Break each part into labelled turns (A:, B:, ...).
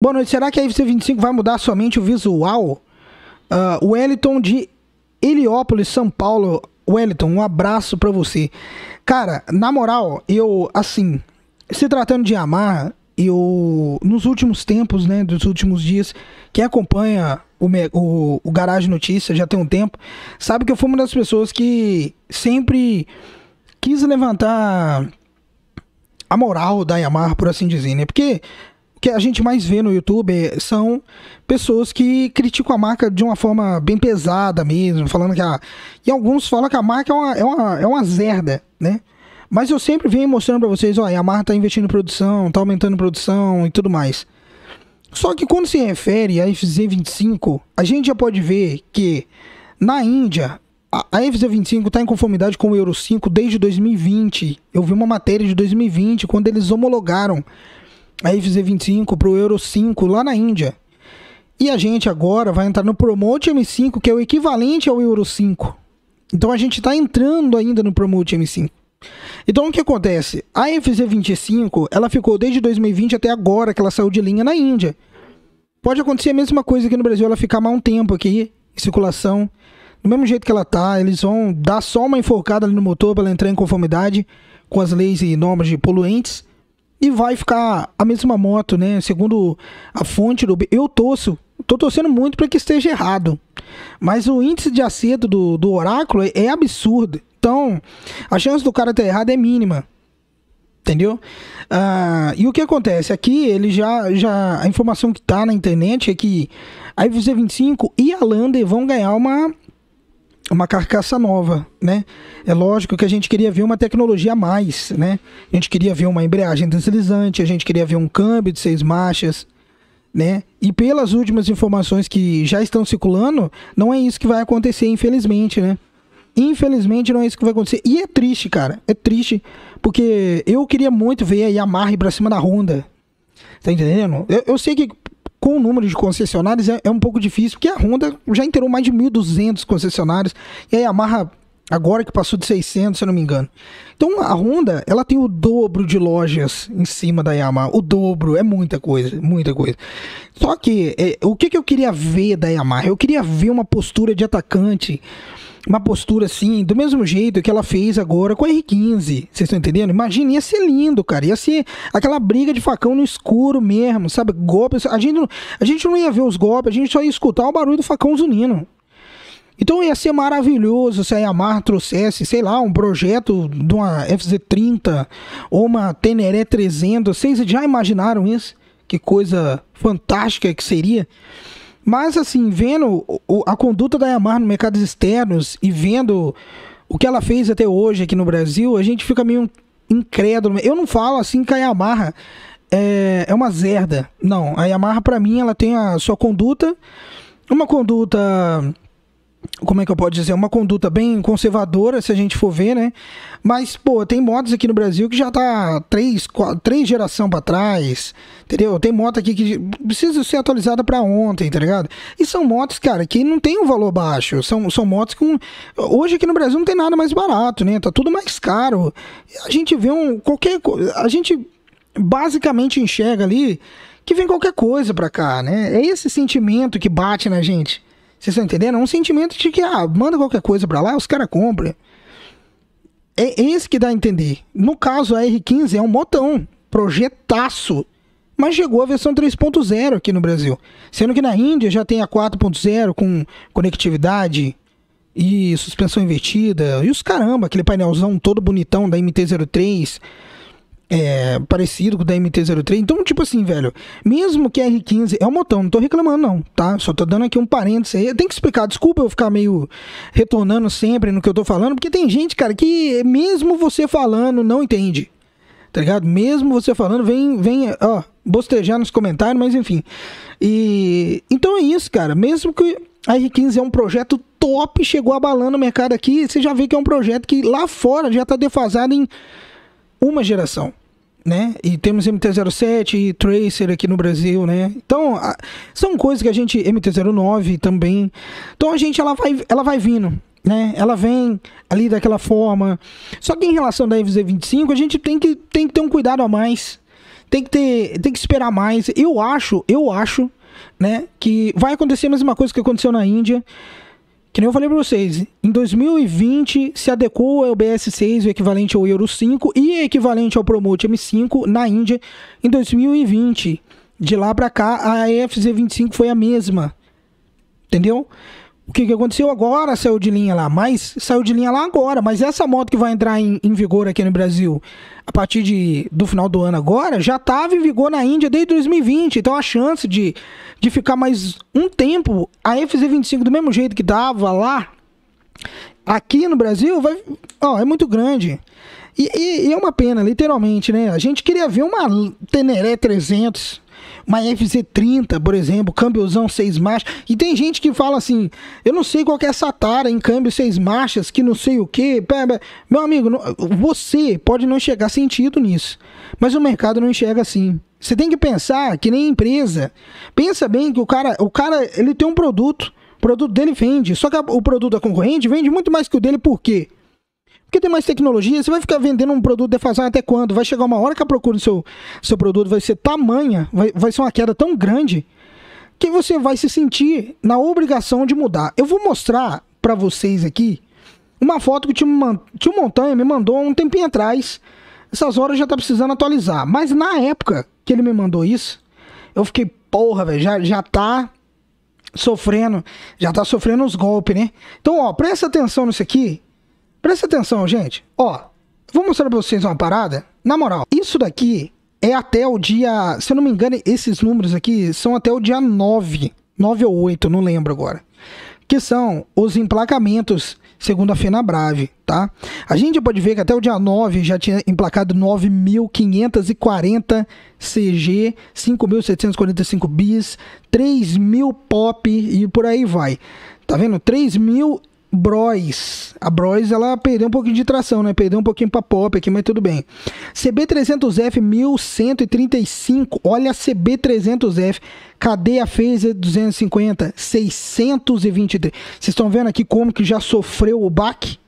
A: Boa noite. Será que a FC 25 vai mudar somente o visual? Uh, Wellington de Heliópolis, São Paulo. Wellington, um abraço para você. Cara, na moral, eu, assim, se tratando de Yamaha, eu, nos últimos tempos, né, dos últimos dias, quem acompanha o, o, o Garage Notícias já tem um tempo, sabe que eu fui uma das pessoas que sempre quis levantar a moral da Yamaha, por assim dizer, né? Porque que a gente mais vê no YouTube são pessoas que criticam a marca de uma forma bem pesada mesmo, falando que a. E alguns falam que a marca é uma, é uma, é uma zerda, né? Mas eu sempre venho mostrando para vocês, olha, a marca tá investindo em produção, tá aumentando produção e tudo mais. Só que quando se refere à FZ25, a gente já pode ver que na Índia a FZ25 está em conformidade com o Euro 5 desde 2020. Eu vi uma matéria de 2020 quando eles homologaram a FZ25 para o Euro 5 lá na Índia. E a gente agora vai entrar no Promote M5, que é o equivalente ao Euro 5. Então a gente está entrando ainda no Promote M5. Então o que acontece? A FZ25 ela ficou desde 2020 até agora que ela saiu de linha na Índia. Pode acontecer a mesma coisa aqui no Brasil, ela ficar mais um tempo aqui em circulação. Do mesmo jeito que ela tá, eles vão dar só uma enforcada ali no motor para ela entrar em conformidade com as leis e normas de poluentes e vai ficar a mesma moto, né? Segundo a fonte do. Eu torço, tô torcendo muito para que esteja errado. Mas o índice de acerto do, do oráculo é, é absurdo. Então, a chance do cara estar errado é mínima. Entendeu? Ah, e o que acontece? Aqui ele já, já. A informação que tá na internet é que a FZ25 e a Lander vão ganhar uma uma carcaça nova, né? É lógico que a gente queria ver uma tecnologia a mais, né? A gente queria ver uma embreagem deslizante, a gente queria ver um câmbio de seis marchas, né? E pelas últimas informações que já estão circulando, não é isso que vai acontecer, infelizmente, né? Infelizmente não é isso que vai acontecer. E é triste, cara. É triste, porque eu queria muito ver a Yamaha pra cima da Honda. Tá entendendo? Eu, eu sei que com o número de concessionários é, é um pouco difícil, porque a Honda já entrou mais de 1.200 concessionários e a Yamaha agora que passou de 600, se eu não me engano. Então a Honda, ela tem o dobro de lojas em cima da Yamaha, o dobro, é muita coisa, muita coisa. Só que é, o que, que eu queria ver da Yamaha? Eu queria ver uma postura de atacante uma postura assim, do mesmo jeito que ela fez agora com a R15. Vocês estão entendendo? Imagina, ia ser lindo, cara. Ia ser aquela briga de facão no escuro mesmo, sabe? Golpes. A gente, a gente não ia ver os golpes, a gente só ia escutar o barulho do facão zunindo. Então ia ser maravilhoso se a Yamaha trouxesse, sei lá, um projeto de uma FZ30 ou uma Teneré 300. Vocês já imaginaram isso? Que coisa fantástica que seria. Mas, assim, vendo a conduta da Yamaha no mercados externos e vendo o que ela fez até hoje aqui no Brasil, a gente fica meio incrédulo. Eu não falo assim que a Yamaha é, é uma zerda. Não, a Yamaha, para mim, ela tem a sua conduta, uma conduta como é que eu posso dizer, uma conduta bem conservadora, se a gente for ver, né? Mas, pô, tem motos aqui no Brasil que já tá três, quatro, três geração para trás, entendeu? Tem moto aqui que precisa ser atualizada para ontem, tá ligado? E são motos, cara, que não tem um valor baixo, são, são motos com... Hoje aqui no Brasil não tem nada mais barato, né? Tá tudo mais caro. A gente vê um... qualquer... A gente basicamente enxerga ali que vem qualquer coisa pra cá, né? É esse sentimento que bate na gente. Vocês estão entendendo? É um sentimento de que, ah, manda qualquer coisa para lá, os caras compram. É, é esse que dá a entender. No caso, a R15 é um motão, projetaço. Mas chegou a versão 3.0 aqui no Brasil. Sendo que na Índia já tem a 4.0 com conectividade e suspensão invertida. E os caramba, aquele painelzão todo bonitão da MT-03 é, parecido com o da MT-03. Então, tipo assim, velho, mesmo que a R15 é um motão, não tô reclamando não, tá? Só tô dando aqui um parênteses aí. Eu tenho que explicar, desculpa eu ficar meio retornando sempre no que eu tô falando, porque tem gente, cara, que mesmo você falando não entende, tá ligado? Mesmo você falando, vem, vem, ó, bostejar nos comentários, mas enfim. E então é isso, cara. Mesmo que a R15 é um projeto top, chegou abalando o mercado aqui, você já vê que é um projeto que lá fora já tá defasado em uma geração né? E temos MT-07 e Tracer aqui no Brasil, né? Então, a, são coisas que a gente MT-09 também. Então a gente ela vai ela vai vindo, né? Ela vem ali daquela forma. Só que em relação da FZ25, a gente tem que tem que ter um cuidado a mais. Tem que ter tem que esperar mais. Eu acho, eu acho, né, que vai acontecer a mesma coisa que aconteceu na Índia que nem eu falei para vocês, em 2020 se adequou ao BS6, o equivalente ao Euro 5 e equivalente ao Promote M5 na Índia em 2020. De lá para cá a EFZ25 foi a mesma. Entendeu? O que, que aconteceu agora saiu de linha lá, mas saiu de linha lá agora. Mas essa moto que vai entrar em, em vigor aqui no Brasil a partir de, do final do ano agora já estava em vigor na Índia desde 2020. Então a chance de, de ficar mais um tempo a FZ25 do mesmo jeito que dava lá, aqui no Brasil, vai, ó, é muito grande. E, e, e é uma pena, literalmente, né? A gente queria ver uma Teneré 300 uma FZ30, por exemplo, câmbiozão seis marchas. E tem gente que fala assim: eu não sei qual é essa tara em câmbio seis marchas, que não sei o que. Meu amigo, você pode não enxergar sentido nisso, mas o mercado não enxerga assim. Você tem que pensar que nem empresa. Pensa bem que o cara, o cara, ele tem um produto, o produto dele vende, só que o produto da concorrente vende muito mais que o dele, por quê? Porque tem mais tecnologia, você vai ficar vendendo um produto defasado até quando? Vai chegar uma hora que a procura do seu, seu produto vai ser tamanha, vai, vai ser uma queda tão grande, que você vai se sentir na obrigação de mudar. Eu vou mostrar para vocês aqui uma foto que o tio, tio Montanha me mandou um tempinho atrás. Essas horas já tá precisando atualizar. Mas na época que ele me mandou isso, eu fiquei, porra, velho, já, já tá sofrendo, já tá sofrendo os golpes, né? Então, ó, presta atenção nisso aqui, Presta atenção, gente. Ó, vou mostrar pra vocês uma parada. Na moral, isso daqui é até o dia. Se eu não me engano, esses números aqui são até o dia 9. 9 ou 8, não lembro agora. Que são os emplacamentos, segundo a FenaBrave, tá? A gente pode ver que até o dia 9 já tinha emplacado 9.540 CG, 5.745 bis, 3.000 pop e por aí vai. Tá vendo? 3.000 Bros. A Bros ela perdeu um pouquinho de tração, né? Perdeu um pouquinho para pop aqui, mas tudo bem. CB300F 1135. Olha a CB300F. Cadê a Phaser 250? 623. Vocês estão vendo aqui como que já sofreu o baque?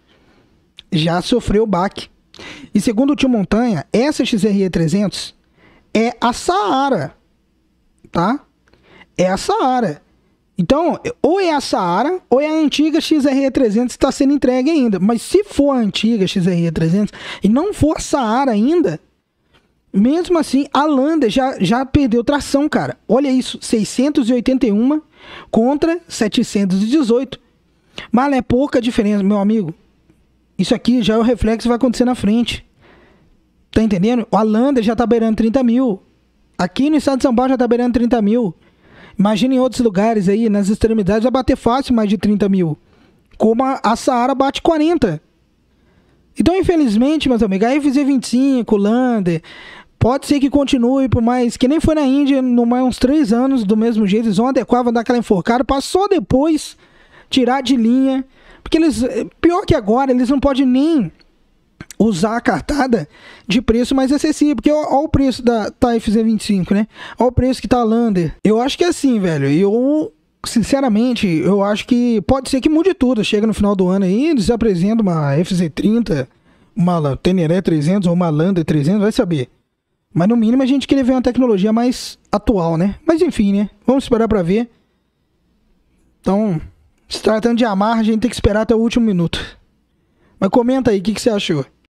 A: Já sofreu o baque. E segundo o Tio Montanha, essa XRE 300 é a Saara, tá? É a Saara. Então, ou é a Saara ou é a antiga XRE300 que está sendo entregue ainda. Mas se for a antiga XRE300 e não for a Saara ainda, mesmo assim, a Lander já, já perdeu tração, cara. Olha isso, 681 contra 718. Mas é pouca diferença, meu amigo. Isso aqui já é o reflexo que vai acontecer na frente. Tá entendendo? A Lander já está beirando 30 mil. Aqui no estado de São Paulo já está beirando 30 mil. Imagina em outros lugares aí, nas extremidades, vai bater fácil mais de 30 mil. Como a, a Saara bate 40. Então, infelizmente, meus amigos, a FZ25, Lander, pode ser que continue por mais, que nem foi na Índia, no mais uns 3 anos, do mesmo jeito, eles vão adequar, vão dar aquela enforcada, Passou só depois tirar de linha. Porque eles, eh, pior que agora, eles não podem nem usar a cartada de preço mais acessível. Porque olha o preço da Taif 25 né? Olha o preço que tá a Lander. Eu acho que é assim, velho. Eu sinceramente, eu acho que pode ser que mude tudo. Chega no final do ano aí, eles apresentam uma FZ30, uma Teneré 300 ou uma Lander 300, vai saber. Mas no mínimo a gente queria ver uma tecnologia mais atual, né? Mas enfim, né? Vamos esperar para ver. Então, se tratando de Amar, a gente tem que esperar até o último minuto. Mas comenta aí, o que, que você achou?